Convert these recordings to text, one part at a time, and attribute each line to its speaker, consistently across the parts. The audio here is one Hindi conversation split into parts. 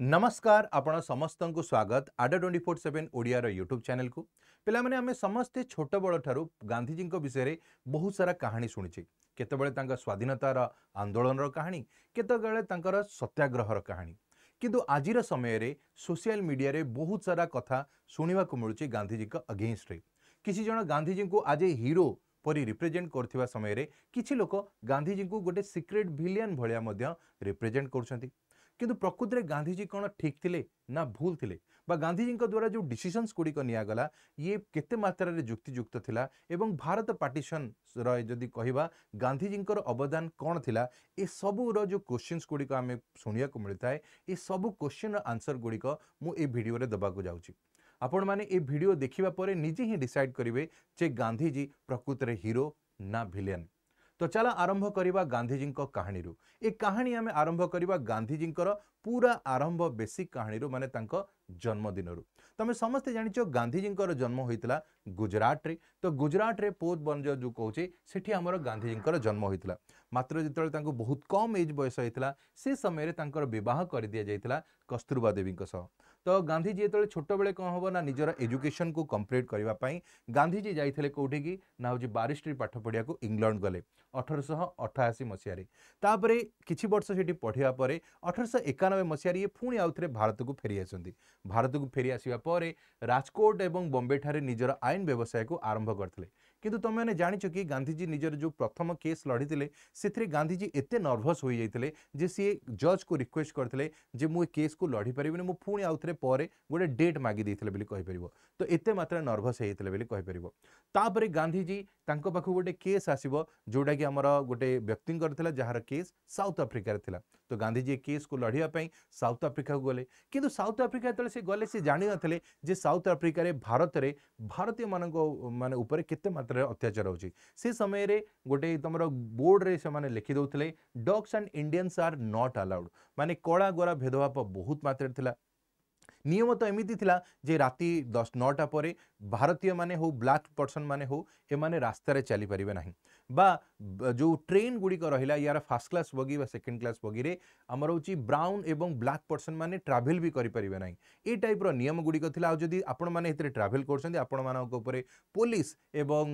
Speaker 1: नमस्कार आपण समस्त स्वागत आड ट्वेंटी फोर सेवेन ओडियार यूट्यूब चेल को पे आम समस्ते छोट बड़ गांधीजी विषय में बहुत सारा कहानी शुणी केत स्वाधीनतार आंदोलन कहानी केत सत्याग्रह कहानी किंतु आज समय सोशियाल मीडिया बहुत सारा कथ शुणा को मिलूँ गांधीजी अगेन्स्ट किसी जन गांधीजी को आज हिरो परी रिप्रेजे कर समय किसी लोक गांधीजी को गोटे सिक्रेट भिलियन भाया रिप्रेजेट करुँच କିନ୍ତୁ ପ୍ରକୃତରେ ଗାନ୍ଧିଜୀ କ'ଣ ଠିକ୍ ଥିଲେ ନା ଭୁଲ ଥିଲେ ବା ଗାନ୍ଧିଜୀଙ୍କ ଦ୍ୱାରା ଯେଉଁ ଡିସିସନ୍ସ ଗୁଡ଼ିକ ନିଆଗଲା ଇଏ କେତେ ମାତ୍ରାରେ ଯୁକ୍ତିଯୁକ୍ତ ଥିଲା ଏବଂ ଭାରତ ପାର୍ଟିସନ୍ର ଯଦି କହିବା ଗାନ୍ଧିଜୀଙ୍କର ଅବଦାନ କ'ଣ ଥିଲା ଏସବୁର ଯେଉଁ କୋଶ୍ଚିନ୍ସ ଗୁଡ଼ିକ ଆମେ ଶୁଣିବାକୁ ମିଳିଥାଏ ଏସବୁ କୋଶ୍ଚିନ୍ର ଆନ୍ସର ଗୁଡ଼ିକ ମୁଁ ଏ ଭିଡ଼ିଓରେ ଦେବାକୁ ଯାଉଛି ଆପଣମାନେ ଏ ଭିଡ଼ିଓ ଦେଖିବା ପରେ ନିଜେ ହିଁ ଡିସାଇଡ଼୍ କରିବେ ଯେ ଗାନ୍ଧିଜୀ ପ୍ରକୃତରେ ହିରୋ ନା ଭିଲିଆନ୍ ତ ଚାଲ ଆରମ୍ଭ କରିବା ଗାନ୍ଧିଜୀଙ୍କ କାହାଣୀରୁ ଏ କାହାଣୀ ଆମେ ଆରମ୍ଭ କରିବା ଗାନ୍ଧିଜୀଙ୍କର ପୁରା ଆରମ୍ଭ ବେଶିକ କାହାଣୀରୁ ମାନେ ତାଙ୍କ ଜନ୍ମଦିନରୁ ତମେ ସମସ୍ତେ ଜାଣିଛ ଗାନ୍ଧିଜୀଙ୍କର ଜନ୍ମ ହୋଇଥିଲା ଗୁଜୁରାଟରେ ତ ଗୁଜୁରାଟରେ ପୋତ ବନ ଯେଉଁ କହୁଛି ସେଠି ଆମର ଗାନ୍ଧିଜୀଙ୍କର ଜନ୍ମ ହୋଇଥିଲା ମାତ୍ର ଯେତେବେଳେ ତାଙ୍କୁ ବହୁତ କମ୍ ଏଜ୍ ବୟସ ହୋଇଥିଲା ସେ ସମୟରେ ତାଙ୍କର ବିବାହ କରିଦିଆଯାଇଥିଲା କସ୍ତୁରବା ଦେବୀଙ୍କ ସହ तो गांधीजी जो छोटबे कौन हम ना निजर एजुकेशन को कम्प्लीट करने गांधीजी जाते कौटी की ना हूँ बारिस्ट्री पाठ पढ़ा इंग्लैंड गले अठरश अठाशी मसीहार किसी वर्ष से पढ़ापर अठरश एकानबे मसीह ये पुणी आउ थे भारत को फेरी आसती भारत को फेरी आसवापर राजकोट और बम्बे ठार निजर आईन व्यवसाय को आरंभ करते किंतु तुम्हें जाच कि गांधीजी निजर जो प्रथम केस लड़ी थे से गांधीजी एत नर्भस हो जाते जे सी जज को रिक्वेस्ट करते जे मुझे केस को लड़ी पारे मुझे पुणी आउ थे गोटे डेट मागिदे कहीपर तो ये मात्रा नर्भस होतेपर तापर गांधीजी तक गोटे केस आसो जोटा कि आम गोटे व्यक्ति जार केस साउथ आफ्रिकार तो गांधीजी जी केस को लड़ापी साउथ आफ्रिका को गले कि साउथ आफ्रिका जो से गले से जान ना जे साउथ आफ्रिका रे भारत रे भारतीय मान मान के मात्र अत्याचार हो समय गोटे तुम बोर्ड में लिखि दौले dogs and Indians are not allowed मानने कला गोरा भेदभाव बहुत मात्र नियम तो एमती थी जे राति दस नौटा पर भारतीय माने हो ब्लैक पर्सन माने हो रास्त चली पारे ना বা ଯେଉଁ ଟ୍ରେନ୍ ଗୁଡ଼ିକ ରହିଲା ୟାର ଫାର୍ଷ୍ଟ କ୍ଲାସ୍ ବଗି ବା ସେକେଣ୍ଡ କ୍ଲାସ୍ ବଗିରେ ଆମର ହେଉଛି ବ୍ରାଉନ୍ ଏବଂ ବ୍ଲାକ୍ ପର୍ସନ୍ ମାନେ ଟ୍ରାଭେଲ୍ ବି କରିପାରିବେ ନାହିଁ ଏଇ ଟାଇପ୍ର ନିୟମ ଗୁଡ଼ିକ ଥିଲା ଆଉ ଯଦି ଆପଣମାନେ ଏଥିରେ ଟ୍ରାଭେଲ୍ କରୁଛନ୍ତି ଆପଣମାନଙ୍କ ଉପରେ ପୋଲିସ ଏବଂ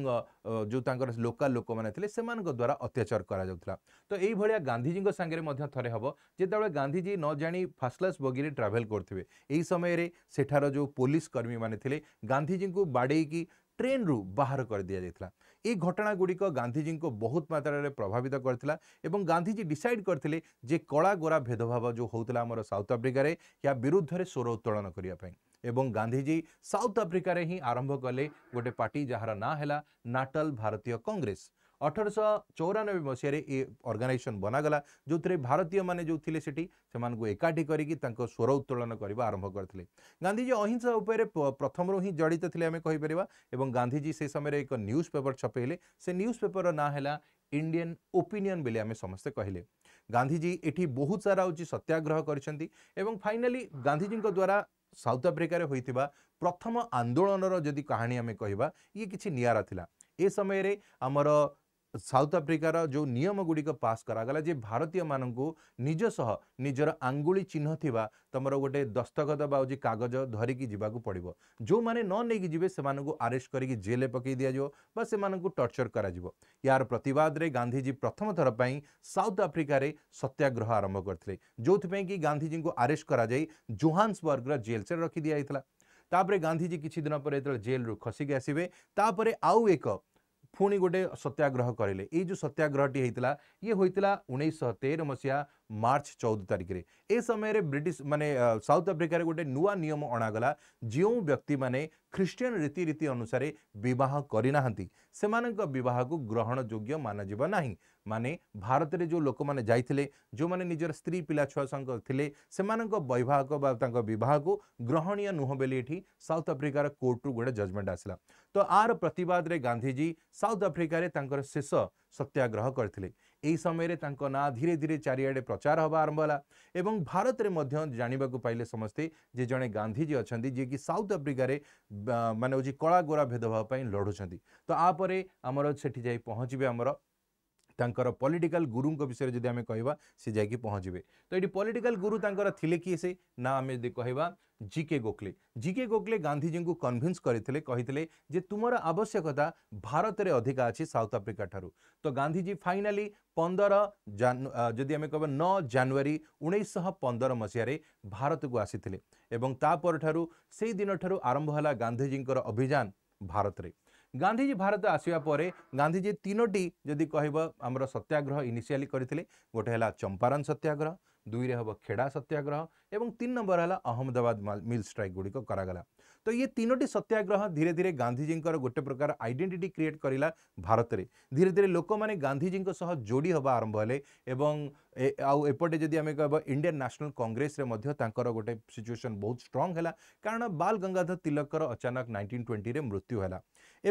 Speaker 1: ଯେଉଁ ତାଙ୍କର ଲୋକାଲ୍ ଲୋକମାନେ ଥିଲେ ସେମାନଙ୍କ ଦ୍ୱାରା ଅତ୍ୟାଚାର କରାଯାଉଥିଲା ତ ଏଇଭଳିଆ ଗାନ୍ଧିଜୀଙ୍କ ସାଙ୍ଗରେ ମଧ୍ୟ ଥରେ ହେବ ଯେତେବେଳେ ଗାନ୍ଧିଜୀ ନ ଜାଣି ଫାର୍ଷ୍ଟ କ୍ଲାସ୍ ବଗିରେ ଟ୍ରାଭେଲ୍ କରୁଥିବେ ଏହି ସମୟରେ ସେଠାର ଯେଉଁ ପୋଲିସ କର୍ମୀମାନେ ଥିଲେ ଗାନ୍ଧିଜୀଙ୍କୁ ବାଡ଼େଇକି ଟ୍ରେନ୍ରୁ ବାହାର କରିଦିଆଯାଇଥିଲା ଏ ଘଟଣାଗୁଡ଼ିକ ଗାନ୍ଧିଜୀଙ୍କୁ ବହୁତ ମାତ୍ରାରେ ପ୍ରଭାବିତ କରିଥିଲା ଏବଂ ଗାନ୍ଧିଜୀ ଡିସାଇଡ୍ କରିଥିଲେ ଯେ କଳା ଗୋରା ଭେଦଭାବ ଯେଉଁ ହେଉଥିଲା ଆମର ସାଉଥ୍ ଆଫ୍ରିକାରେ ୟା ବିରୁଦ୍ଧରେ ସ୍ୱର ଉତ୍ତୋଳନ କରିବା ପାଇଁ ଏବଂ ଗାନ୍ଧିଜୀ ସାଉଥ୍ ଆଫ୍ରିକାରେ ହିଁ ଆରମ୍ଭ କଲେ ଗୋଟେ ପାର୍ଟି ଯାହାର ନାଁ ହେଲା ନାଟଲ ଭାରତୀୟ କଂଗ୍ରେସ ଅଠରଶହ ଚଉରାନବେ ମସିହାରେ ଏ ଅର୍ଗାନାଇଜେସନ୍ ବନାଗଲା ଯେଉଁଥିରେ ଭାରତୀୟମାନେ ଯେଉଁ ଥିଲେ ସେଠି ସେମାନଙ୍କୁ ଏକାଠି କରିକି ତାଙ୍କ ସ୍ୱର ଉତ୍ତୋଳନ କରିବା ଆରମ୍ଭ କରିଥିଲେ ଗାନ୍ଧିଜୀ ଅହିଂସା ଉପରେ ପ୍ରଥମରୁ ହିଁ ଜଡ଼ିତ ଥିଲେ ଆମେ କହିପାରିବା ଏବଂ ଗାନ୍ଧିଜୀ ସେ ସମୟରେ ଏକ ନ୍ୟୁଜ୍ ପେପର ଛପେଇଲେ ସେ ନ୍ୟୁଜ୍ ପେପରର ନାଁ ହେଲା ଇଣ୍ଡିଆନ୍ ଓପିନିଅନ୍ ବୋଲି ଆମେ ସମସ୍ତେ କହିଲେ ଗାନ୍ଧିଜୀ ଏଠି ବହୁତ ସାରା ହେଉଛି ସତ୍ୟାଗ୍ରହ କରିଛନ୍ତି ଏବଂ ଫାଇନାଲି ଗାନ୍ଧିଜୀଙ୍କ ଦ୍ୱାରା ସାଉଥ ଆଫ୍ରିକାରେ ହୋଇଥିବା ପ୍ରଥମ ଆନ୍ଦୋଳନର ଯଦି କାହାଣୀ ଆମେ କହିବା ଇଏ କିଛି ନିଆରା ଥିଲା ଏ ସମୟରେ ଆମର ସାଉଥ ଆଫ୍ରିକାର ଯେଉଁ ନିୟମଗୁଡ଼ିକ ପାସ୍ କରାଗଲା ଯେ ଭାରତୀୟମାନଙ୍କୁ ନିଜ ସହ ନିଜର ଆଙ୍ଗୁଳି ଚିହ୍ନ ଥିବା ତୁମର ଗୋଟେ ଦସ୍ତଖତ ବା ହେଉଛି କାଗଜ ଧରିକି ଯିବାକୁ ପଡ଼ିବ ଯେଉଁମାନେ ନ ନେଇକି ଯିବେ ସେମାନଙ୍କୁ ଆରେଷ୍ଟ କରିକି ଜେଲ୍ରେ ପକାଇ ଦିଆଯିବ ବା ସେମାନଙ୍କୁ ଟର୍ଚର କରାଯିବ ଏହାର ପ୍ରତିବାଦରେ ଗାନ୍ଧିଜୀ ପ୍ରଥମ ଥର ପାଇଁ ସାଉଥ ଆଫ୍ରିକାରେ ସତ୍ୟାଗ୍ରହ ଆରମ୍ଭ କରିଥିଲେ ଯେଉଁଥିପାଇଁ କି ଗାନ୍ଧିଜୀଙ୍କୁ ଆରେଷ୍ଟ କରାଯାଇ ଜୋହାନ୍ସବର୍ଗର ଜେଲ୍ସରେ ରଖିଦିଆଯାଇଥିଲା ତାପରେ ଗାନ୍ଧିଜୀ କିଛି ଦିନ ପରେ ଯେତେବେଳେ ଜେଲ୍ରୁ ଖସିକି ଆସିବେ ତାପରେ ଆଉ ଏକ पुणी गुटे सत्याग्रह करेले ये जो सत्याग्रह टी है ये होई तिला उन्हे शत्यर मार्च चौद तारीख में यह समय ब्रिट मानने साउथ आफ्रिकार गोटे नुआ नियम अणगला जो व्यक्ति मैंने ख्रीन रीति रीति अनुसार बहुत करना से बहुत को ग्रहण योग्य माना ना मान भारत में जो लोक मैंने जाते जो मैंने निजर स्त्री पिला छुआ वैवाहक बहुत को ग्रहणीय नुह बोली साउथ आफ्रिकार कोर्ट्रु गए जजमेंट आसला तो आर प्रतवाद गांधीजी साउथ आफ्रिकार शेष सत्याग्रह करते ଏହି ସମୟରେ ତାଙ୍କ ନାଁ ଧୀରେ ଧୀରେ ଚାରିଆଡ଼େ ପ୍ରଚାର ହେବା ଆରମ୍ଭ ହେଲା ଏବଂ ଭାରତରେ ମଧ୍ୟ ଜାଣିବାକୁ ପାଇଲେ ସମସ୍ତେ ଯେ ଜଣେ ଗାନ୍ଧିଜୀ ଅଛନ୍ତି ଯିଏକି ସାଉଥ୍ ଆଫ୍ରିକାରେ ମାନେ ହେଉଛି କଳା ଗୋରା ଭେଦଭାବ ପାଇଁ ଲଢ଼ୁଛନ୍ତି ତ ଆପରେ ଆମର ସେଠି ଯାଇ ପହଞ୍ଚିବେ ଆମର ତାଙ୍କର ପଲିଟିକାଲ ଗୁରୁଙ୍କ ବିଷୟରେ ଯଦି ଆମେ କହିବା ସେ ଯାଇକି ପହଞ୍ଚିବେ ତ ଏଠି ପଲିଟିକାଲ ଗୁରୁ ତାଙ୍କର ଥିଲେ କିଏ ସେ ନା ଆମେ ଯଦି କହିବା ଜି କେ ଗୋଖଲେ ଜି କେ ଗୋଖଲେ ଗାନ୍ଧିଜୀଙ୍କୁ କନଭିନ୍ସ କରିଥିଲେ କହିଥିଲେ ଯେ ତୁମର ଆବଶ୍ୟକତା ଭାରତରେ ଅଧିକା ଅଛି ସାଉଥ ଆଫ୍ରିକା ଠାରୁ ତ ଗାନ୍ଧିଜୀ ଫାଇନାଲି ପନ୍ଦର ଯଦି ଆମେ କହିବା ନଅ ଜାନୁଆରୀ ଉଣେଇଶହ ପନ୍ଦର ମସିହାରେ ଭାରତକୁ ଆସିଥିଲେ ଏବଂ ତା ପରଠାରୁ ସେଇ ଦିନଠାରୁ ଆରମ୍ଭ ହେଲା ଗାନ୍ଧିଜୀଙ୍କର ଅଭିଯାନ ଭାରତରେ ଗାନ୍ଧିଜୀ ଭାରତ ଆସିବା ପରେ ଗାନ୍ଧିଜୀ ତିନୋଟି ଯଦି କହିବ ଆମର ସତ୍ୟାଗ୍ରହ ଇନିସିଆଲି କରିଥିଲେ ଗୋଟେ ହେଲା ଚମ୍ପାରନ୍ ସତ୍ୟାଗ୍ରହ ଦୁଇରେ ହେବ ଖେଡ଼ା ସତ୍ୟାଗ୍ରହ ଏବଂ ତିନି ନମ୍ବର ହେଲା ଅହମ୍ମଦାବାଦ ମିଲ୍ ଷ୍ଟ୍ରାଇକ୍ ଗୁଡ଼ିକ କରାଗଲା ତ ଇଏ ତିନୋଟି ସତ୍ୟାଗ୍ରହ ଧୀରେ ଧୀରେ ଗାନ୍ଧିଜୀଙ୍କର ଗୋଟେ ପ୍ରକାର ଆଇଡେଣ୍ଟିଟି କ୍ରିଏଟ୍ କରିଲା ଭାରତରେ ଧୀରେ ଧୀରେ ଲୋକମାନେ ଗାନ୍ଧିଜୀଙ୍କ ସହ ଯୋଡ଼ି ହେବା ଆରମ୍ଭ ହେଲେ ଏବଂ ଆଉ ଏପଟେ ଯଦି ଆମେ କହିବା ଇଣ୍ଡିଆନ୍ ନ୍ୟାସନାଲ୍ କଂଗ୍ରେସରେ ମଧ୍ୟ ତାଙ୍କର ଗୋଟେ ସିଚୁଏସନ୍ ବହୁତ ଷ୍ଟ୍ରଙ୍ଗ ହେଲା କାରଣ ବାଲ ଗଙ୍ଗାଧର ତିଲକର ଅଚାନକ ନାଇଣ୍ଟିନ୍ ଟ୍ୱେଣ୍ଟିରେ ମୃତ୍ୟୁ ହେଲା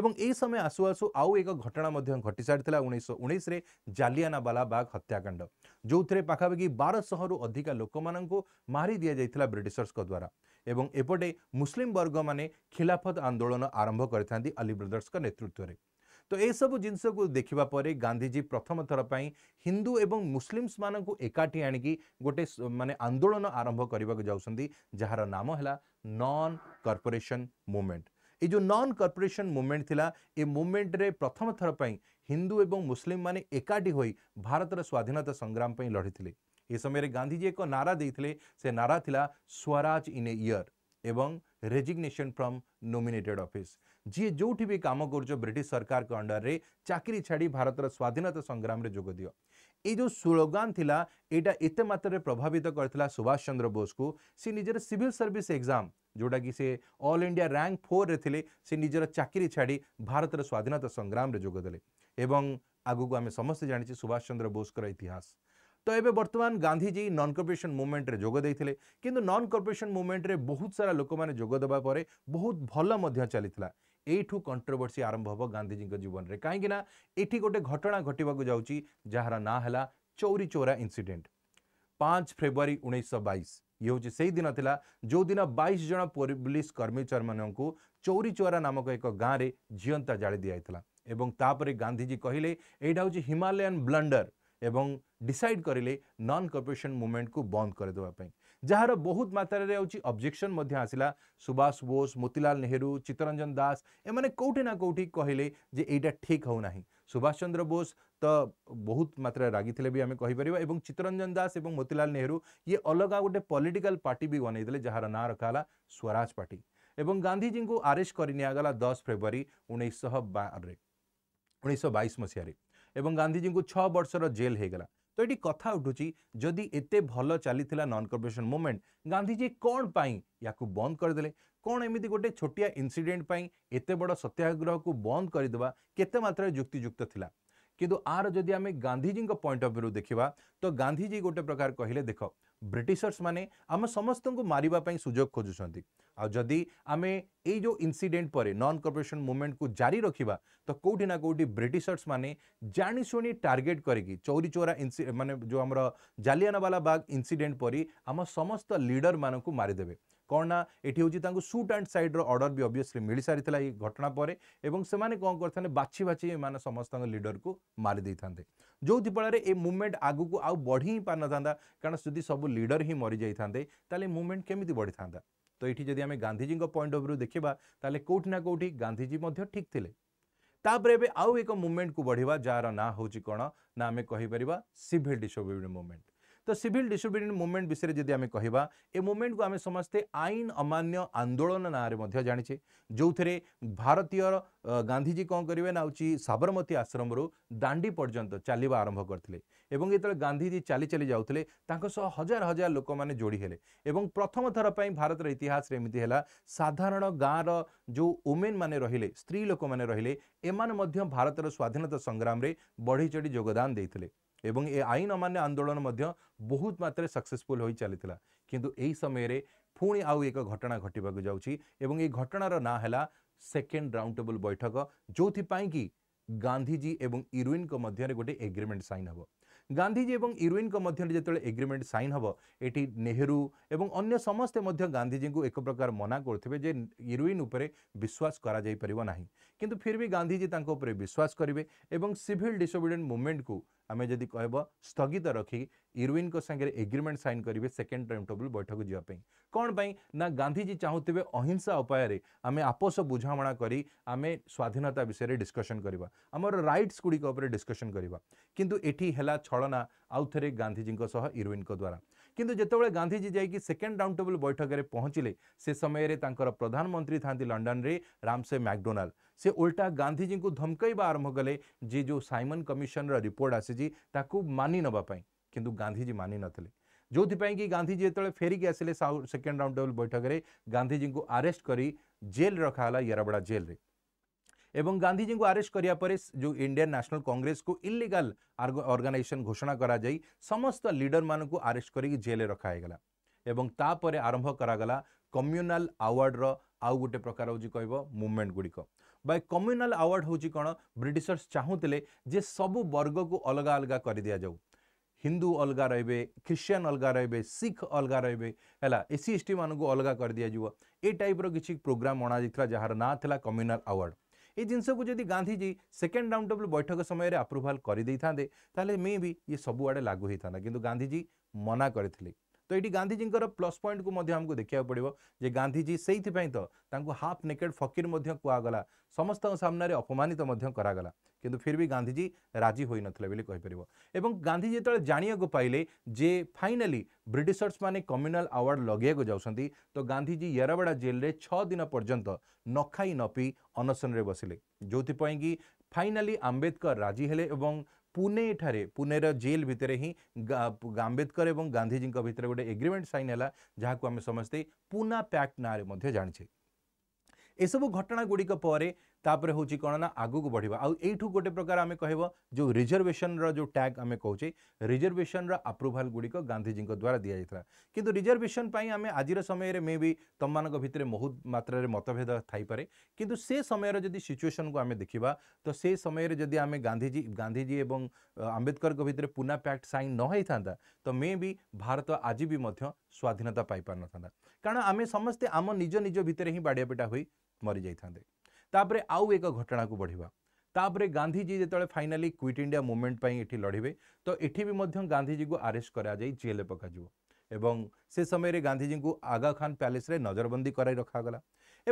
Speaker 1: ଏବଂ ଏହି ସମୟ ଆସୁ ଆସୁ ଆଉ ଏକ ଘଟଣା ମଧ୍ୟ ଘଟିସାରିଥିଲା ଉଣେଇଶହ ଉଣେଇଶରେ ଜାଲିଆନାବାଲାବାଗ ହତ୍ୟାକାଣ୍ଡ ଯେଉଁଥିରେ ପାଖାପାଖି ବାରଶହରୁ ଅଧିକା ଲୋକମାନଙ୍କୁ ମାରି ଦିଆଯାଇଥିଲା ବ୍ରିଟିଶର୍ସଙ୍କ ଦ୍ୱାରା ଏବଂ ଏପଟେ ମୁସଲିମ ବର୍ଗମାନେ ଖିଲାଫତ ଆନ୍ଦୋଳନ ଆରମ୍ଭ କରିଥାନ୍ତି ଅଲି ବ୍ରଦର୍ସଙ୍କ ନେତୃତ୍ୱରେ तो यह सब जिनस देखापुर देखा गांधीजी प्रथम थरपाई हिंदू एवं मुसलिम्स मान एकाठी आण की गोटे मानने आंदोलन आरंभ करने को जा नाम है नन कर्पोरेसन मुमेंट ये जो नन कर्पोरेसन मुमेंट था ये मुमेंट्रे प्रथम थरपाई हिंदू एवं मुसलिम मान एकाठी हो भारत स्वाधीनता संग्राम लड़ी थे इस समय गांधीजी एक नारा देते से नारा था स्वराज इन ए इयर এবং রেজিগনেশন ফ্রম নমিনেটেড অফিস জি যে জটিবি কাম করজো ব্রিটিশ সরকার কো আন্ডারে চাকরি ছেড়ি ভারতৰ স্বাধীনতা সংগ্ৰামৰ যোগ দিও এই যে স্লোগান থিলা এটা ইতে মাত্ৰে প্রভাবিত কৰিলা সুভাষ চন্দ্ৰ বসু কো সি নিজৰ সিভিল সার্ভিস এক্সাম জোঁটা কি সে অল ইন্ডিয়া ৰেংক 4 ৰে থিলে সি নিজৰ চাকরি ছেঢ়ি ভারতৰ স্বাধীনতা সংগ্ৰামৰ যোগ দিলে এবং আগুকু আমি সমষ্টি জানিছি সুভাষ চন্দ্ৰ বসুৰ ইতিহাস তো এবে বর্তমান গান্ধীজি নন কর্পোরেশন মুভমেন্টরে যোগ দিয়ে কিন্তু নন কর্পোরেশন মুভমেন্টরে বহুত সারা লোক মানে যোগ দেওয়া পরে বহুত ভাল চালি এইঠু কন্ট্রোভর্সি আরম্ভ হব গান্ধীজীঙ্ক জীবনরে কাইকি না এটি গোটে ঘটনা ঘটিবাকু যাচ্ছি যাহার না হেলা চৌরি চৌরা ইনসিডেন্ট পাঁচ ফেব্রুয়ারি উনিশশো বাইশ ଇଏ ହେଉଛି ସେହିଦିନ ଥିଲା ଯେଉଁଦିନ ବାଇଶ ଜଣ ପୋଲିସ କର୍ମଚାରୀମାନଙ୍କୁ ଚୌରୀ ଚୌରା ନାମକ ଏକ ଗାଁରେ ଜିଅନ୍ତା ଜାଳି ଦିଆଯାଇଥିଲା ଏବଂ ତାପରେ ଗାନ୍ଧିଜୀ କହିଲେ ଏଇଟା ହେଉଛି ହିମାଲୟନ୍ ବ୍ଲଣ୍ଡର ଏବଂ ଡିସାଇଡ୍ କରିଲେ ନନ୍ କର୍ପୋରେସନ୍ ମୁଭମେଣ୍ଟକୁ ବନ୍ଦ କରିଦେବା ପାଇଁ ଯାହାର ବହୁତ ମାତ୍ରାରେ ହେଉଛି ଅବଜେକ୍ସନ୍ ମଧ୍ୟ ଆସିଲା ସୁଭାଷ ବୋଷ ମୋତିଲାଲ ନେହେରୁ ଚିତ୍ତରଞ୍ଜନ ଦାସ ଏମାନେ କେଉଁଠି ନା କେଉଁଠି କହିଲେ ଯେ ଏଇଟା ଠିକ୍ ହେଉନାହିଁ ସୁଭାଷ ଚନ୍ଦ୍ର ବୋଷ ତ ବହୁତ ମାତ୍ରାରେ ରାଗିଥିଲେ ବି ଆମେ କହିପାରିବା ଏବଂ ଚିତ୍ତରଞ୍ଜନ ଦାସ ଏବଂ ମୋତିଲାଲ ନେହେରୁ ଇଏ ଅଲଗା ଗୋଟେ ପଲିଟିକାଲ ପାର୍ଟି ବି ବନେଇଥିଲେ ଯାହାର ନାଁ ରଖାହେଲା ସ୍ୱରାଜ ପାର୍ଟି ଏବଂ ଗାନ୍ଧିଜୀଙ୍କୁ ଆରେଷ୍ଟ କରି ନିଆଗଲା ଦଶ ଫେବୃଆରୀ ଉଣେଇଶହ ବାରରେ ଉଣେଇଶହ ବାଇଶ ମସିହାରେ ଏବଂ ଗାନ୍ଧିଜୀଙ୍କୁ ଛଅ ବର୍ଷର ଜେଲ୍ ହୋଇଗଲା তো ଏଠି କଥା ଉଠୁଛି ଯଦି ଏତେ ଭଲ ଚାଲିଥିଲା ନନ୍ କର୍ପୋରେସନ୍ ମୁଭମେଣ୍ଟ ଗାନ୍ଧିଜୀ କ'ଣ ପାଇଁ ୟାକୁ ବନ୍ଦ କରିଦେଲେ କ'ଣ ଏମିତି ଗୋଟେ ଛୋଟିଆ ଇନ୍ସିଡେଣ୍ଟ ପାଇଁ ଏତେ ବଡ଼ ସତ୍ୟାଗ୍ରହକୁ ବନ୍ଦ କରିଦେବା କେତେ ମାତ୍ରାରେ ଯୁକ୍ତିଯୁକ୍ତ ଥିଲା କିନ୍ତୁ ଆର ଯଦି ଆମେ ଗାନ୍ଧିଜୀଙ୍କ ପଏଣ୍ଟ ଅଫ୍ ଭ୍ୟୁ ଦେଖିବା ତ ଗାନ୍ଧିଜୀ ଗୋଟେ ପ୍ରକାର କହିଲେ ଦେଖ ବ୍ରିଟିଶର୍ସ ମାନେ ଆମ ସମସ୍ତଙ୍କୁ ମାରିବା ପାଇଁ ସୁଯୋଗ ଖୋଜୁଛନ୍ତି ଆଉ ଯଦି ଆମେ ଏଇ ଯେଉଁ ଇନସିଡେଣ୍ଟ ପରେ ନନ୍ କର୍ପୋରେସନ୍ ମୁଭମେଣ୍ଟକୁ ଜାରି ରଖିବା ତ କେଉଁଠି ନା କେଉଁଠି ବ୍ରିଟିଶର୍ସ ମାନେ ଜାଣିଶୁଣି ଟାର୍ଗେଟ୍ କରିକି ଚୌରୀ ଚୌରା ମାନେ ଯେଉଁ ଆମର ଜାଲିଆନାବାଲା ବାଗ ଇନସିଡେଣ୍ଟ ପରି ଆମ ସମସ୍ତ ଲିଡରମାନଙ୍କୁ ମାରିଦେବେ କ'ଣ ନା ଏଠି ହେଉଛି ତାଙ୍କୁ ସୁଟ୍ ଆଣ୍ଡ ସାଇଡ଼୍ର ଅର୍ଡ଼ର ବି ଅବଭିୟସ୍ଲି ମିଳିସାରିଥିଲା ଏହି ଘଟଣା ପରେ ଏବଂ ସେମାନେ କ'ଣ କରିଥାନ୍ତେ ବାଛି ବାଛି ଏମାନେ ସମସ୍ତଙ୍କ ଲିଡ଼ରକୁ ମାରିଦେଇଥାନ୍ତେ ଯେଉଁଥିଫଳରେ ଏ ମୁଭମେଣ୍ଟ ଆଗକୁ ଆଉ ବଢ଼ି ହିଁ ପାରିନଥାନ୍ତା କାରଣ ଯଦି ସବୁ ଲିଡ଼ର ହିଁ ମରିଯାଇଥାନ୍ତେ ତାହେଲେ ମୁଭମେଣ୍ଟ କେମିତି ବଢ଼ିଥାନ୍ତା ତ ଏଠି ଯଦି ଆମେ ଗାନ୍ଧିଜୀଙ୍କ ପଏଣ୍ଟ ଅଫ୍ ଭ୍ୟୁ ଦେଖିବା ତାହେଲେ କେଉଁଠି ନା କେଉଁଠି ଗାନ୍ଧିଜୀ ମଧ୍ୟ ଠିକ୍ ଥିଲେ ତାପରେ ଏବେ ଆଉ ଏକ ମୁଭମେଣ୍ଟକୁ ବଢ଼ିବା ଯାହାର ନାଁ ହେଉଛି କ'ଣ ନା ଆମେ କହିପାରିବା ସିଭିଲ୍ ଡିସୋବିଲିଟି ମୁଭମେଣ୍ଟ ତ ସିଭିଲ୍ ଡିସୋବିଡେଣ୍ଟ ମୁଭମେଣ୍ଟ ବିଷୟରେ ଯଦି ଆମେ କହିବା ଏ ମୁଭମେଣ୍ଟକୁ ଆମେ ସମସ୍ତେ ଆଇନ ଅମାନ୍ୟ ଆନ୍ଦୋଳନ ନାଁରେ ମଧ୍ୟ ଜାଣିଛେ ଯେଉଁଥିରେ ଭାରତୀୟ ଗାନ୍ଧିଜୀ କ'ଣ କରିବେ ନା ହେଉଛି ସାବରମତୀ ଆଶ୍ରମରୁ ଦାଣ୍ଡି ପର୍ଯ୍ୟନ୍ତ ଚାଲିବା ଆରମ୍ଭ କରିଥିଲେ ଏବଂ ଯେତେବେଳେ ଗାନ୍ଧିଜୀ ଚାଲି ଚାଲି ଯାଉଥିଲେ ତାଙ୍କ ସହ ହଜାର ହଜାର ଲୋକମାନେ ଯୋଡ଼ି ହେଲେ ଏବଂ ପ୍ରଥମ ଥର ପାଇଁ ଭାରତର ଇତିହାସରେ ଏମିତି ହେଲା ସାଧାରଣ ଗାଁର ଯେଉଁ ଓମେନ୍ ମାନେ ରହିଲେ ସ୍ତ୍ରୀ ଲୋକମାନେ ରହିଲେ ଏମାନେ ମଧ୍ୟ ଭାରତର ସ୍ୱାଧୀନତା ସଂଗ୍ରାମରେ ବଢ଼ି ଚଢ଼ି ଯୋଗଦାନ ଦେଇଥିଲେ এবং এই আইন অমান্য আন্দোলন মধ্যে বহুত মাত্রা সাকসেসফুল হই চলিছিল কিন্তু এই সময় রে ফুন আউ এক ঘটনা ঘটিবা গৈ যাওছি এবং এই ঘটনাৰ নাম হলা সেকেন্ড রাউণ্ড টেবুল বৈঠক যোতি পাইকি গান্ধীজি এবং ইউরইন কো মধ্যৰে গটি এগ্রিমেন্ট সাইন হব গান্ধীজি এবং ইউরইন কো মধ্যৰ যেতিয়া এগ্রিমেন্ট সাইন হব এটি নেহেরু এবং অন্য সমস্তে মধ্য গান্ধীজি কো এক প্ৰকাৰ মনা কৰতিবে যে ইউরইন ওপৰে বিশ্বাস কৰা যাই পৰিব নাহয় কিন্তু fir bhi গান্ধীজি তাক ওপৰে বিশ্বাস কৰিবে এবং sivill disobedient movement কো आम जी कह स्थगित रखिक इरविन सागर एग्रिमेंट सैन करेंगे सेकेंड टाइम टेबुल बैठक जावाप कौन ना गांधीजी चाहूबे अहिंसा उपाय आम आपोष बुझाणा कर आम स्वाधीनता विषय में डिस्कसन करवा आमर रईट्स गुड़िक डिस्कसन करवा कितु छलना आउ थे गांधीजी इरविन द्वारा किंतु जितेबाद गांधीजी जाकि सेकेंड राउंड टेबुल बैठक में पहुँचिले से समय प्रधानमंत्री था लंडन में से मैकडोनाल से उल्टा गांधीजी को धमकवा आरंभ कले जी जो सैमन कमिशन रिपोर्ट आसी मानि नापाई कि गांधीजी मानि न जो कि गांधीजी जिते फेरिकी आसे सेकेंड राउंड टेबुल बैठक में गांधीजी को आरेस्ट कर जेल रखाला येरबड़ा जेल रे। এবং গান্ধীজি কো ареস্ট করিয়া পরে যে ইন্ডিয়ান ন্যাশনাল কংগ্রেস কো ইললিগাল অর্গানাইজেশন ঘোষণা করা যায়ে সমস্ত লিডার মানক কো ареস্ট করি জেলে রাখা হে গলা এবং তা পর আরম্ভ করা গলা কমিউনাল अवार्ड র আউ গুটে প্রকার হউজি কইব মুভমেন্ট গুডি কো বাই কমিউনাল अवार्ड হউজি কোন ব্রিটিশার্স চাহুতলে যে সব বর্গ কো আলাদা আলাদা করি দিয়া যাও হিন্দু আলাদা রইবে খ্রিস্টান আলাদা রইবে শিখ আলাদা রইবে হলা এসসি এসটি মানক কো আলাদা করদিয়া জউ এ টাইপ র কিছি প্রোগ্রাম ওনা জিতরা জহার না থিলা কমিউনাল अवार्ड ଏ ଜିନିଷକୁ ଯଦି ଗାନ୍ଧିଜୀ ସେକେଣ୍ଡ ରାଉଣ୍ଡ ଟେବୁଲ୍ ବୈଠକ ସମୟରେ ଆପ୍ରୁଭାଲ୍ କରିଦେଇଥାନ୍ତେ ତାହେଲେ ମେ ବି ଇଏ ସବୁଆଡ଼େ ଲାଗୁ ହୋଇଥାନ୍ତା କିନ୍ତୁ ଗାନ୍ଧିଜୀ ମନା କରିଥିଲେ तो ये गांधीजी प्लस पॉइंट को देखा पड़ो जे गांधीजी से तो हाफ नेकेड फकीर कहगला समस्त सामने अपमानित करागला किंतु फिर भी गांधीजी राजी हो नाला बोली कहीपर एवं गांधीजी जो जानाक पाइले जे फाइनाली ब्रिटिशर्स मैंने कम्युनाल आवार्ड लगे जाऊँगी तो गांधीजी येरावाड़ा जेल में छदिन पर्यंत न खाई न अनशन बसिले जो कि फाइनाली आम्बेदकर राजी हेले ପୁନେଠାରେ ପୁନେର ଜେଲ୍ ଭିତରେ ହିଁ ଆମ୍ବେଦକର ଏବଂ ଗାନ୍ଧିଜୀଙ୍କ ଭିତରେ ଗୋଟେ ଏଗ୍ରିମେଣ୍ଟ ସାଇନ୍ ହେଲା ଯାହାକୁ ଆମେ ସମସ୍ତେ ପୁନା ପ୍ୟାକ୍ଟ ନାଁରେ ମଧ୍ୟ ଜାଣିଛେ ଏସବୁ ଘଟଣାଗୁଡ଼ିକ ପରେ तापर हूँ कौन ना आगू बढ़िया आईठू गोटे प्रकार आम कह जो रिजर्वेशन रो टैग आम कहे रिजर्वेशन रप्रुभाल गुड़िक गांधीजी द्वारा दि जाता कि रिजर्वेशन आम आज समय में मे भी तुम मित्र बहुत मात्र मतभेद थपे कि समय जदि सिचुएसन को आम देखा तो से समय जदि आम गांधीजी गांधीजी और आम्बेदकर भितर पुना पैक्ट सैन नई था तो मे भी भारत आज भी स्वाधीनता पाई न था कारण आम समस्ते आम निज निज भितर ही हो मरी जाते तापर आउ एक घटना को बढ़िया तापर गांधीजी जो फाइनाली क्विट इंडिया मुवमेंट पर लड़े तो ये भी गांधीजी को आरेस्ट कर जेल पक से समय गांधीजी को आगा खान प्यालेस नजरबंदी कराई रखाला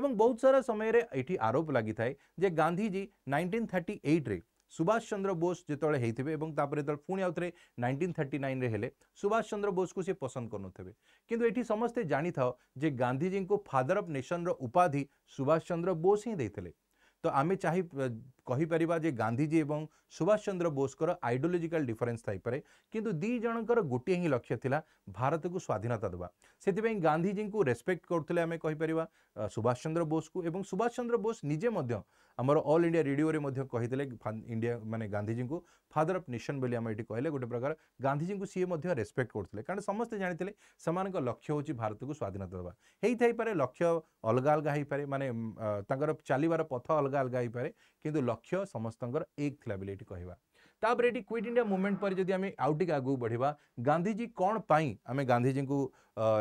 Speaker 1: बहुत सारा समय ये आरोप लगी था गांधीजी नाइनटीन थर्टी एट्रे सुभाष चंद्र बोस जो होते जो पुणी आउ थे नाइनटीन थर्टी नाइन रेले सुभाष चंद्र बोस को सी पसंद करेंगे किंतु ये समस्ते जाणी था जे गांधीजी को फादर अफ नेसन रधि सुभाष चंद्र बोस ही तो आम चाह କହିପାରିବା ଯେ ଗାନ୍ଧିଜୀ ଏବଂ ସୁଭାଷ ଚନ୍ଦ୍ର ବୋଷଙ୍କର ଆଇଡିଓଲୋଜିକାଲ ଡିଫରେନ୍ସ ଥାଇପାରେ କିନ୍ତୁ ଦୁଇ ଜଣଙ୍କର ଗୋଟିଏ ହିଁ ଲକ୍ଷ୍ୟ ଥିଲା ଭାରତକୁ ସ୍ୱାଧୀନତା ଦେବା ସେଥିପାଇଁ ଗାନ୍ଧିଜୀଙ୍କୁ ରେସ୍ପେକ୍ଟ କରୁଥିଲେ ଆମେ କହିପାରିବା ସୁଭାଷ ଚନ୍ଦ୍ର ବୋଷକୁ ଏବଂ ସୁଭାଷ ଚନ୍ଦ୍ର ବୋଷ ନିଜେ ମଧ୍ୟ ଆମର ଅଲ୍ ଇଣ୍ଡିଆ ରେଡ଼ିଓରେ ମଧ୍ୟ କହିଥିଲେ ଇଣ୍ଡିଆ ମାନେ ଗାନ୍ଧିଜୀଙ୍କୁ ଫାଦର ଅଫ୍ ନେସନ୍ ବୋଲି ଆମେ ଏଠି କହିଲେ ଗୋଟେ ପ୍ରକାର ଗାନ୍ଧିଜୀଙ୍କୁ ସିଏ ମଧ୍ୟ ରେସ୍ପେକ୍ଟ କରୁଥିଲେ କାରଣ ସମସ୍ତେ ଜାଣିଥିଲେ ସେମାନଙ୍କ ଲକ୍ଷ୍ୟ ହେଉଛି ଭାରତକୁ ସ୍ୱାଧୀନତା ଦେବା ହେଇଥାଇପାରେ ଲକ୍ଷ୍ୟ ଅଲଗା ଅଲଗା ହେଇପାରେ ମାନେ ତାଙ୍କର ଚାଲିବାର ପଥ ଅଲଗା ଅଲଗା ହେଇପାରେ କିନ୍ତୁ লক্ষ্য ସମସ୍ତଙ୍କର ଏକ ଥିଲା ବୋଲି ଏଠି କହିବା ତାପରେ ଏଠି କ୍ୱିଟ୍ ଇଣ୍ଡିଆ ମୁଭମେଣ୍ଟ ପରେ ଯଦି ଆମେ ଆଉ ଟିକେ ଆଗକୁ ବଢ଼ିବା ଗାନ୍ଧିଜୀ କ'ଣ ପାଇଁ ଆମେ ଗାନ୍ଧିଜୀଙ୍କୁ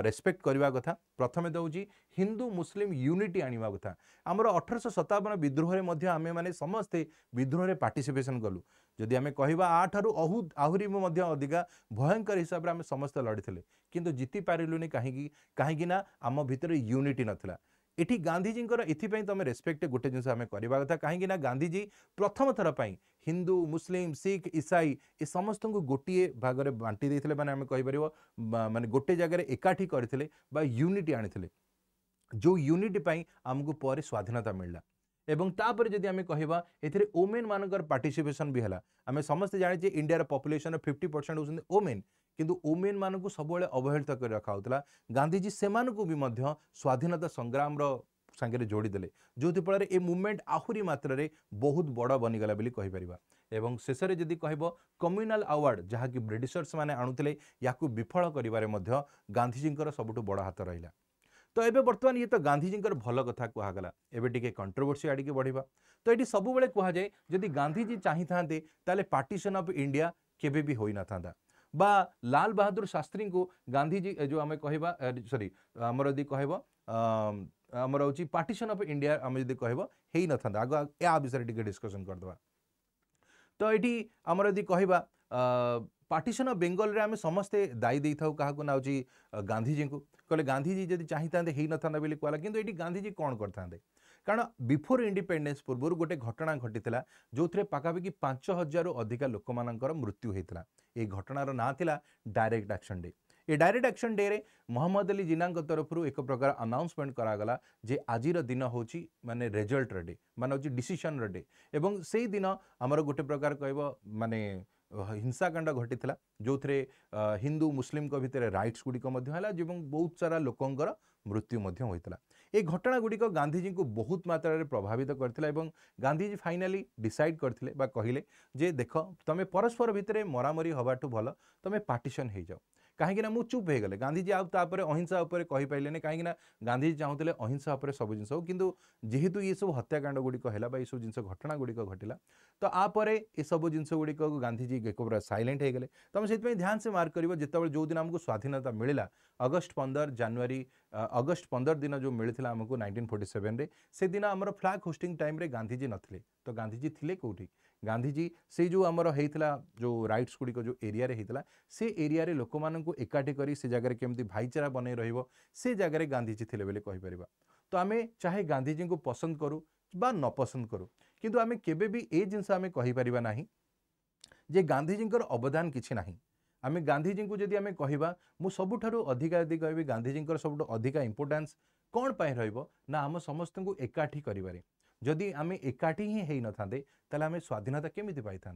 Speaker 1: ରେସ୍ପେକ୍ଟ କରିବା କଥା ପ୍ରଥମେ ଦେଉଛି ହିନ୍ଦୁ ମୁସଲିମ୍ ୟୁନିଟି ଆଣିବା କଥା ଆମର ଅଠରଶହ ସତାବନ ବିଦ୍ରୋହରେ ମଧ୍ୟ ଆମେମାନେ ସମସ୍ତେ ବିଦ୍ରୋହରେ ପାର୍ଟିସିପେସନ୍ କଲୁ ଯଦି ଆମେ କହିବା ଆଠାରୁ ଅହୁ ଆହୁରି ମଧ୍ୟ ଅଧିକା ଭୟଙ୍କର ହିସାବରେ ଆମେ ସମସ୍ତେ ଲଢ଼ିଥିଲେ କିନ୍ତୁ ଜିତି ପାରିଲୁନି କାହିଁକି କାହିଁକିନା ଆମ ଭିତରେ ୟୁନିଟି ନଥିଲା ଏଠି ଗାନ୍ଧିଜୀଙ୍କର ଏଥିପାଇଁ ତୁମେ ରେସ୍ପେକ୍ଟ ଗୋଟେ ଜିନିଷ ଆମେ କରିବା କଥା କାହିଁକି ନା ଗାନ୍ଧିଜୀ ପ୍ରଥମ ଥର ପାଇଁ ହିନ୍ଦୁ ମୁସଲିମ୍ ଶିଖ୍ ଇସାଇ ଏ ସମସ୍ତଙ୍କୁ ଗୋଟିଏ ଭାଗରେ ବାଣ୍ଟି ଦେଇଥିଲେ ମାନେ ଆମେ କହିପାରିବ ମାନେ ଗୋଟେ ଜାଗାରେ ଏକାଠି କରିଥିଲେ ବା ୟୁନିଟି ଆଣିଥିଲେ ଯେଉଁ ୟୁନିଟି ପାଇଁ ଆମକୁ ପରେ ସ୍ୱାଧୀନତା ମିଳିଲା এবং তাপরে যদি আমি কহবা এতে ওমেন মানকর পার্টিসিপেসন বি হল আমি সমস্ত জাঁচে ইন্ডিয়ার পপুলেসন ফিফটি পরসেন্ট হচ্ছেন ওমেন କିନ୍ତୁ ଓମେନ୍ମାନଙ୍କୁ ସବୁବେଳେ ଅବହେଳିତ କରି ରଖାହେଉଥିଲା ଗାନ୍ଧିଜୀ ସେମାନଙ୍କୁ ବି ମଧ୍ୟ ସ୍ୱାଧୀନତା ସଂଗ୍ରାମର ସାଙ୍ଗରେ ଯୋଡ଼ିଦେଲେ ଯେଉଁଥିଫଳରେ ଏ ମୁଭମେଣ୍ଟ ଆହୁରି ମାତ୍ରାରେ ବହୁତ ବଡ଼ ବନିଗଲା ବୋଲି କହିପାରିବା ଏବଂ ଶେଷରେ ଯଦି କହିବ କମ୍ୟୁନାଲ ଆୱାର୍ଡ଼ ଯାହାକି ବ୍ରିଟିଶର୍ସମାନେ ଆଣୁଥିଲେ ୟାକୁ ବିଫଳ କରିବାରେ ମଧ୍ୟ ଗାନ୍ଧିଜୀଙ୍କର ସବୁଠୁ ବଡ଼ ହାତ ରହିଲା ତ ଏବେ ବର୍ତ୍ତମାନ ଇଏ ତ ଗାନ୍ଧିଜୀଙ୍କର ଭଲ କଥା କୁହାଗଲା ଏବେ ଟିକେ କଣ୍ଟ୍ରୋଭର୍ସି ଆଡ଼ିକି ବଢ଼ିବା ତ ଏଠି ସବୁବେଳେ କୁହାଯାଏ ଯଦି ଗାନ୍ଧିଜୀ ଚାହିଁଥାନ୍ତେ ତାହେଲେ ପାର୍ଟିସନ୍ ଅଫ୍ ଇଣ୍ଡିଆ କେବେ ବି ହୋଇନଥାନ୍ତା বা লাল বাহাদুর শাস্ত্রীঙ্কু গান্ধীজি ଯେଉଁ ଆମେ କହିବା ସରି ଆମର ଯଦି କହିବ ଆମର ହେଉଛି ପାର୍ଟିସନ୍ ଅଫ୍ ଇଣ୍ଡିଆ ଆମେ ଯଦି କହିବ ହେଇନଥାନ୍ତା ଆଗ ଏହା ବିଷୟରେ ଟିକେ ଡିସ୍କସନ୍ କରିଦେବା ତ ଏଠି ଆମର ଯଦି କହିବା ପାର୍ଟିସନ୍ ଅଫ୍ ବେଙ୍ଗଲରେ ଆମେ ସମସ୍ତେ ଦାୟୀ ଦେଇଥାଉ କାହାକୁ ନା ହେଉଛି ଗାନ୍ଧିଜୀଙ୍କୁ କହିଲେ ଗାନ୍ଧିଜୀ ଯଦି ଚାହିଁଥାନ୍ତେ ହେଇନଥାନ୍ତା ବୋଲି କୁହାଗଲା କିନ୍ତୁ ଏଠି ଗାନ୍ଧିଜୀ କ'ଣ କରିଥାନ୍ତେ କାରଣ ବିଫୋର୍ ଇଣ୍ଡିପେଣ୍ଡେନ୍ସ ପୂର୍ବରୁ ଗୋଟେ ଘଟଣା ଘଟିଥିଲା ଯେଉଁଥିରେ ପାଖାପାଖି ପାଞ୍ଚ ହଜାରରୁ ଅଧିକା ଲୋକମାନଙ୍କର ମୃତ୍ୟୁ ହୋଇଥିଲା ଏହି ଘଟଣାର ନାଁ ଥିଲା ଡାଇରେକ୍ଟ ଆକ୍ସନ୍ ଡେ ଏ ଡାଇରେକ୍ଟ ଆକ୍ସନ୍ ଡେରେ ମହମ୍ମଦ ଅଲି ଜିନାଙ୍କ ତରଫରୁ ଏକ ପ୍ରକାର ଆନାଉନ୍ସମେଣ୍ଟ କରାଗଲା ଯେ ଆଜିର ଦିନ ହେଉଛି ମାନେ ରେଜଲ୍ଟର ଡେ ମାନେ ହେଉଛି ଡିସିସନ୍ର ଡେ ଏବଂ ସେଇ ଦିନ ଆମର ଗୋଟେ ପ୍ରକାର କହିବ ମାନେ ହିଂସାକାଣ୍ଡ ଘଟିଥିଲା ଯେଉଁଥିରେ ହିନ୍ଦୁ ମୁସଲିମଙ୍କ ଭିତରେ ରାଇଟ୍ସ ଗୁଡ଼ିକ ମଧ୍ୟ ହେଲା ଏବଂ ବହୁତ ସାରା ଲୋକଙ୍କର ମୃତ୍ୟୁ ମଧ୍ୟ ହୋଇଥିଲା এই ঘটনাগুড়িক গান্ধীজীকে বহুত মাত্রার প্রভাবিত করে এবং গান্ধীজী ফাইনালি ডিসাইড করে বা কহিলেন যে দেখ তুমি পরস্পর ভিতরে মরামরি হওয়াঠু ভাল তুমি পার্টিশন হয়ে যাও कहीं मुझ चुप हो गले गांधीजी आपर अहिंसा उपारे कहीं गांधीजी चाहूल अहिंसा उपर सब जिन कि जीतु ये सब हत्याकांड गुड़ी है सब जिन घटना गुड़िक घटला तो आपर ये सब जिनगुड़ गांधीजी एक पूरा सैलेंट हो गले तो तुम से ध्यान से मार्क कर जो जो दिन आमको स्वाधीनता मिलला अगस्ट पंदर जानुरी अगस्ट पंदर दिन जो मिलता आमको नाइंटीन फोर्टी सेवेन से दिन आम फ्लाग होस्टिंग टाइम गांधीजी नी तो गांधीजी थे कौटी गांधीजी से जो आमर होता जो रईट्स गुड़िक जो एरिया होता से एरिया लोक मानक एकाठी कर जगह केमी भाईचारा बनई रही है से जगह गांधीजी थे बोले कहीपर तो आम चाहे गांधीजी को पसंद करू बा नपसंद करूँ कितु आम के जिनस आम कहीपर ना जे गांधीजी अवदान किसी ना आम गांधीजी को जब कह सब अधिका यदि गांधीजी सब अधिका इंपोर्टा कौन पर रहा आम समस्त को एकाठी करें जदि आम एकाठी ही होन था आम स्वाधीनता केमी पाई था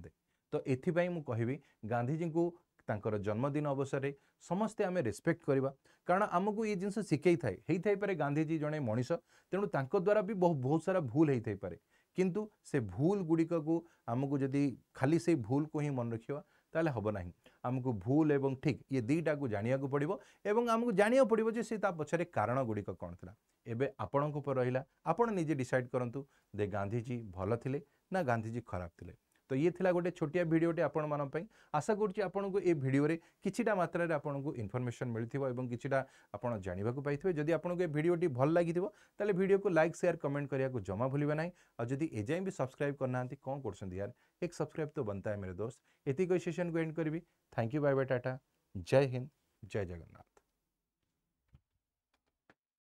Speaker 1: तो ये मुझे कह गांधीजी को जन्मदिन अवसर समस्ते आम रेस्पेक्ट करवा कारण आमको ये जिनस शिखेई थाए हो पारे गांधीजी जड़े मनीष तेणु द्वारा भी बहुत बहुत सारा भूल हो पारे कि भूल गुड़िक आमको जदि खाली से भूल को ही मन रखा तो हम ना ଆମକୁ ଭୁଲ ଏବଂ ଠିକ୍ ଇଏ ଦୁଇଟାକୁ ଜାଣିବାକୁ ପଡ଼ିବ ଏବଂ ଆମକୁ ଜାଣିବାକୁ ପଡ଼ିବ ଯେ ସେ ତା ପଛରେ କାରଣ ଗୁଡ଼ିକ କ'ଣ ଥିଲା ଏବେ ଆପଣଙ୍କ ଉପରେ ରହିଲା ଆପଣ ନିଜେ ଡିସାଇଡ଼୍ କରନ୍ତୁ ଯେ ଗାନ୍ଧିଜୀ ଭଲ ଥିଲେ ନା ଗାନ୍ଧିଜୀ ଖରାପ ଥିଲେ तो ये थिला गोटे छोटिया भिडियोटे आप आशा करुँच ए भिडियो किसी मात्रा आपको इनफर्मेसन मिलथ कि आप जानवाक पाइबे जदि आपको ए भिडियोटी भल लगी तेल भिडियो को लाइक सेयार कमेंट करने को जमा भूल ना और जदि एजाए भी सब्सक्राइब करना कौन कर यार एक सब्सक्राइब तो बनता है मेरे दोस्त ये सेसन सेशन को एंड करी थैंक यू बाय बाय टाटा जय हिंद जय जगन्नाथ